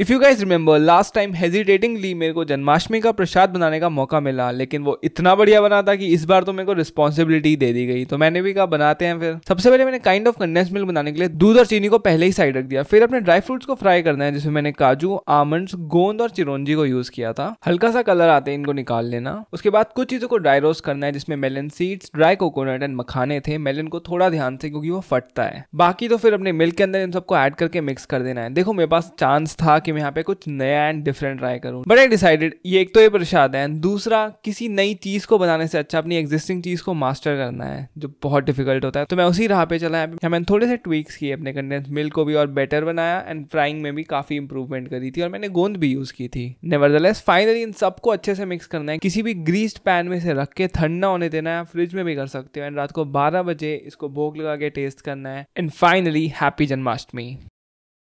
if you guys remember last time hesitatingly मेरे को जन्माष्टमी का प्रसाद बनाने का मौका मिला लेकिन वो इतना बढ़िया बना था कि इस बार तो मेरे को रिस्पॉन्सिबिलिटी दे दी गई तो मैंने भी कहा बनाते हैं फिर सबसे पहले मैंने काइंड ऑफ कंडेंस मिल्क बनाने के लिए दूध और चीनी को पहले ही साइड रख दिया फिर अपने ड्राई फ्रूट्स को फ्राई करना है जिसमें मैंने काजू आमंड्स गोंद और चिरोंजी को यूज किया था हल्का सा कलर आते हैं इनको निकाल लेना उसके बाद कुछ चीजों को ड्राई रोस्ट करना है जिसमें melon seeds dry coconut and मखाने थे मेलन को थोड़ा ध्यान से क्योंकि वो फटता है बाकी तो फिर अपने मिल्क के अंदर इन सबको एड करके मिक्स कर देना है देखो मेरे पास चांस था कि कि मैं यहाँ पे कुछ नया एंड डिफरेंट ट्राई करूँ बट आई डिसाइडेड ये एक तो ये प्रसाद है दूसरा किसी नई चीज़ को बनाने से अच्छा अपनी एग्जिस्टिंग चीज़ को मास्टर करना है जो बहुत डिफिकल्ट होता है तो मैं उसी राह पे चला है मैंने थोड़े से ट्वीक्स किए अपने कंडेंस मिल्क को भी और बेटर बनाया एंड फ्राइंग में भी काफ़ी इंप्रूवमेंट करी थी और मैंने गोंद भी यूज़ की थी नेवर फाइनली इन सबको अच्छे से मिक्स करना है किसी भी ग्रीस्ड पैन में से रख के ठंडा होने देना है फ्रिज में भी कर सकते हो एंड रात को बारह बजे इसको भोग लगा के टेस्ट करना है एंड फाइनली हैप्पी जन्माष्टमी